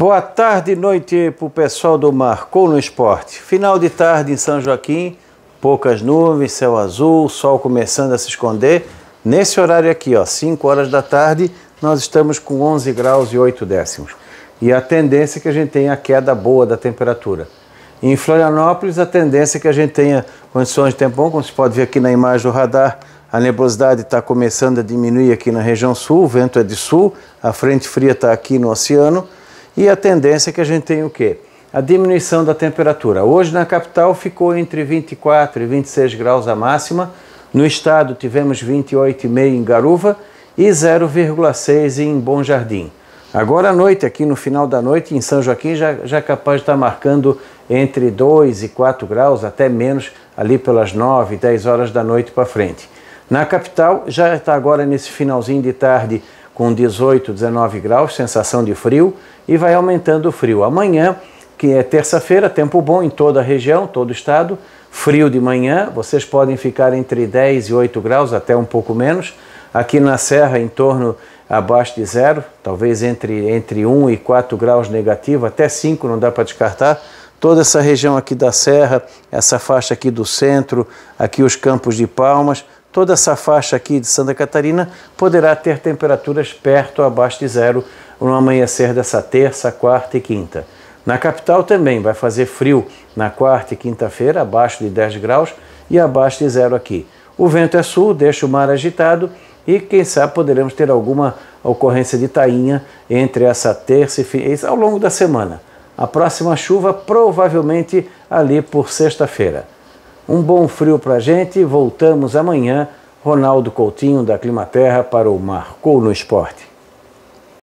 Boa tarde e noite para o pessoal do Marcou no Esporte. Final de tarde em São Joaquim, poucas nuvens, céu azul, sol começando a se esconder. Nesse horário aqui, ó, 5 horas da tarde, nós estamos com 11 graus e 8 décimos. E a tendência é que a gente tenha a queda boa da temperatura. Em Florianópolis, a tendência é que a gente tenha condições de tempo bom, como se pode ver aqui na imagem do radar, a nebulosidade está começando a diminuir aqui na região sul, o vento é de sul, a frente fria está aqui no oceano e a tendência é que a gente tem o quê? A diminuição da temperatura. Hoje na capital ficou entre 24 e 26 graus a máxima, no estado tivemos 28,5 em Garuva e 0,6 em Bom Jardim. Agora à noite, aqui no final da noite, em São Joaquim, já, já é capaz de estar tá marcando entre 2 e 4 graus, até menos, ali pelas 9, 10 horas da noite para frente. Na capital, já está agora nesse finalzinho de tarde, com 18, 19 graus, sensação de frio, e vai aumentando o frio. Amanhã, que é terça-feira, tempo bom em toda a região, todo o estado, frio de manhã, vocês podem ficar entre 10 e 8 graus, até um pouco menos. Aqui na Serra, em torno abaixo de zero, talvez entre, entre 1 e 4 graus negativo, até 5 não dá para descartar. Toda essa região aqui da Serra, essa faixa aqui do centro, aqui os campos de Palmas, toda essa faixa aqui de Santa Catarina poderá ter temperaturas perto abaixo de zero no amanhecer dessa terça, quarta e quinta. Na capital também vai fazer frio na quarta e quinta-feira, abaixo de 10 graus e abaixo de zero aqui. O vento é sul, deixa o mar agitado e quem sabe poderemos ter alguma ocorrência de tainha entre essa terça e fim, ao longo da semana. A próxima chuva provavelmente ali por sexta-feira. Um bom frio para a gente. Voltamos amanhã. Ronaldo Coutinho da Climaterra para o Marcou no Esporte.